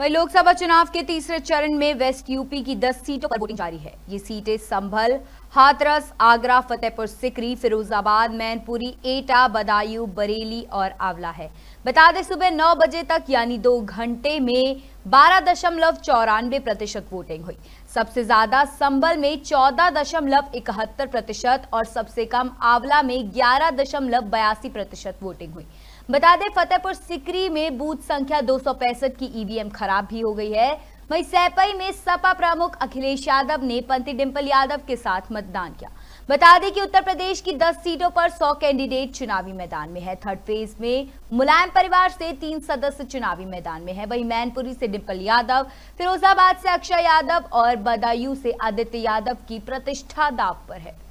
वहीं लोकसभा चुनाव के तीसरे चरण में वेस्ट यूपी की 10 सीटों पर वोटिंग जारी है ये सीटें संभल हाथरस आगरा फतेहपुर सिकरी फिरोजाबाद मैनपुरी एटा बदायूं बरेली और आंवला है बता दें सुबह 9 बजे तक यानी दो घंटे में बारह दशमलव चौरानवे प्रतिशत वोटिंग हुई सबसे ज्यादा संबल में चौदह दशमलव इकहत्तर प्रतिशत और सबसे कम आंवला में ग्यारह दशमलव बयासी प्रतिशत वोटिंग हुई बता दें फतेहपुर सिकरी में बूथ संख्या दो की ईवीएम e खराब भी हो गई है वही सैपई में सपा प्रमुख अखिलेश यादव ने पंथी डिम्पल यादव के साथ मतदान किया बता दें कि उत्तर प्रदेश की 10 सीटों पर 100 कैंडिडेट चुनावी मैदान में है थर्ड फेज में मुलायम परिवार से तीन सदस्य चुनावी मैदान में है वही मैनपुरी से डिम्पल यादव फिरोजाबाद से अक्षय यादव और बदायूं से आदित्य यादव की प्रतिष्ठा दाव पर है